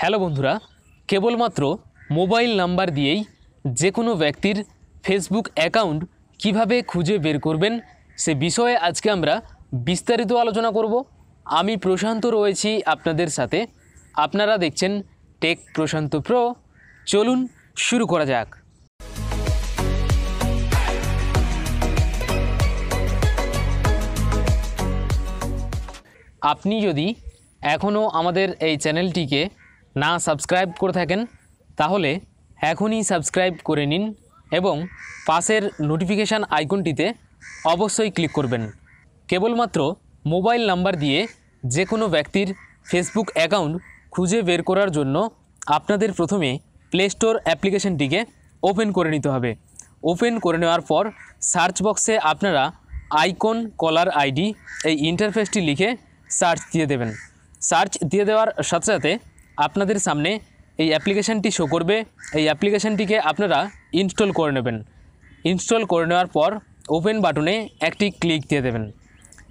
hello বন্ধুরা কেবলমাত্র mobile number দিয়েই যে কোনো ব্যক্তির ফেসবুক অ্যাকাউন্ট কিভাবে খুঁজে বের করবেন সে বিষয়ে আজকে আমরা বিস্তারিত আলোচনা করব আমি প্রশান্ত রয়েছি আপনাদের সাথে আপনারা দেখছেন টেক প্রশান্ত প্রো চলুন শুরু করা যাক আপনি যদি এখনও আমাদের এই চ্যানেলটিকে না সাবস্ক্রাইব করে থাকেন তাহলে এখনই সাবস্ক্রাইব করে নিন এবং পাশের নোটিফিকেশান আইকনটিতে অবশ্যই ক্লিক করবেন কেবলমাত্র মোবাইল নাম্বার দিয়ে যে কোনো ব্যক্তির ফেসবুক অ্যাকাউন্ট খুঁজে বের করার জন্য আপনাদের প্রথমে প্লে স্টোর অ্যাপ্লিকেশনটিকে ওপেন করে নিতে হবে ওপেন করে নেওয়ার পর সার্চ বক্সে আপনারা আইকন কলার আইডি এই ইন্টারফেসটি লিখে সার্চ দিয়ে দেবেন সার্চ দিয়ে দেওয়ার সাথে সাথে আপনাদের সামনে এই অ্যাপ্লিকেশানটি শো করবে এই অ্যাপ্লিকেশানটিকে আপনারা ইনস্টল করে নেবেন ইনস্টল করে নেওয়ার পর ওপেন বাটনে একটি ক্লিক দিয়ে দেবেন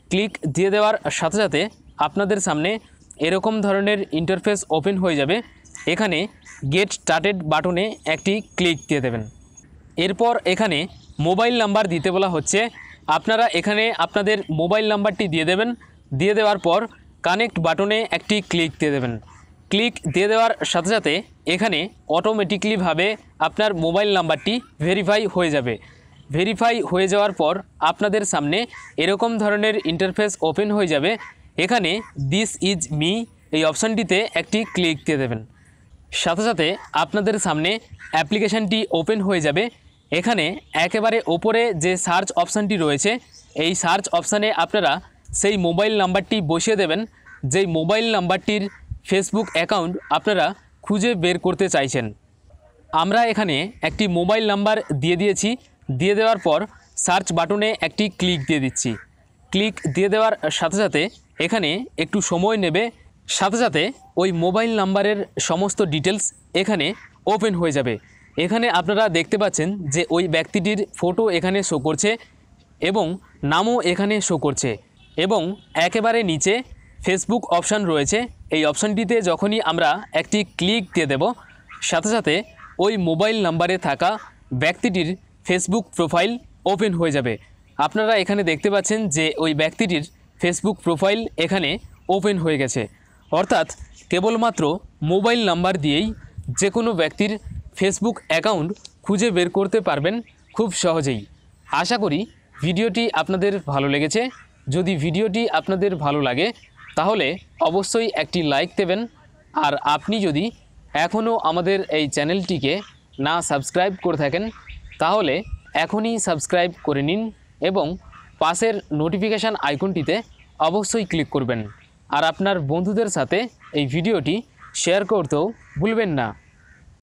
ক্লিক দিয়ে দেওয়ার সাথে সাথে আপনাদের সামনে এরকম ধরনের ইন্টারফেস ওপেন হয়ে যাবে এখানে গেট স্টার্টেড বাটনে একটি ক্লিক দিয়ে দেবেন এরপর এখানে মোবাইল নাম্বার দিতে বলা হচ্ছে আপনারা এখানে আপনাদের মোবাইল নাম্বারটি দিয়ে দেবেন দিয়ে দেওয়ার পর কানেক্ট বাটনে একটি ক্লিক দিয়ে দেবেন ক্লিক দিয়ে দেওয়ার সাথে সাথে এখানে অটোমেটিকলিভাবে আপনার মোবাইল নাম্বারটি ভেরিফাই হয়ে যাবে ভেরিফাই হয়ে যাওয়ার পর আপনাদের সামনে এরকম ধরনের ইন্টারফেস ওপেন হয়ে যাবে এখানে দিস ইজ মি এই অপশানটিতে একটি ক্লিক দিয়ে দেবেন সাথে সাথে আপনাদের সামনে অ্যাপ্লিকেশানটি ওপেন হয়ে যাবে এখানে একেবারে ওপরে যে সার্চ অপশানটি রয়েছে এই সার্চ অপশানে আপনারা সেই মোবাইল নাম্বারটি বসিয়ে দেবেন যেই মোবাইল নাম্বারটির ফেসবুক অ্যাকাউন্ট আপনারা খুঁজে বের করতে চাইছেন আমরা এখানে একটি মোবাইল নাম্বার দিয়ে দিয়েছি দিয়ে দেওয়ার পর সার্চ বাটনে একটি ক্লিক দিয়ে দিচ্ছি ক্লিক দিয়ে দেওয়ার সাথে সাথে এখানে একটু সময় নেবে সাথে সাথে ওই মোবাইল নাম্বারের সমস্ত ডিটেলস এখানে ওপেন হয়ে যাবে এখানে আপনারা দেখতে পাচ্ছেন যে ওই ব্যক্তিটির ফটো এখানে শো করছে এবং নামও এখানে শো করছে এবং একেবারে নিচে ফেসবুক অপশান রয়েছে এই অপশানটিতে যখনই আমরা একটি ক্লিক দিয়ে দেব সাথে সাথে ওই মোবাইল নাম্বারে থাকা ব্যক্তিটির ফেসবুক প্রোফাইল ওপেন হয়ে যাবে আপনারা এখানে দেখতে পাচ্ছেন যে ওই ব্যক্তিটির ফেসবুক প্রোফাইল এখানে ওপেন হয়ে গেছে অর্থাৎ কেবলমাত্র মোবাইল নাম্বার দিয়েই যে কোনো ব্যক্তির ফেসবুক অ্যাকাউন্ট খুঁজে বের করতে পারবেন খুব সহজেই আশা করি ভিডিওটি আপনাদের ভালো লেগেছে যদি ভিডিওটি আপনাদের ভালো লাগে তাহলে অবশ্যই একটি লাইক দেবেন আর আপনি যদি এখনও আমাদের এই চ্যানেলটিকে না সাবস্ক্রাইব করে থাকেন তাহলে এখনই সাবস্ক্রাইব করে নিন এবং পাশের নোটিফিকেশান আইকনটিতে অবশ্যই ক্লিক করবেন আর আপনার বন্ধুদের সাথে এই ভিডিওটি শেয়ার করতেও ভুলবেন না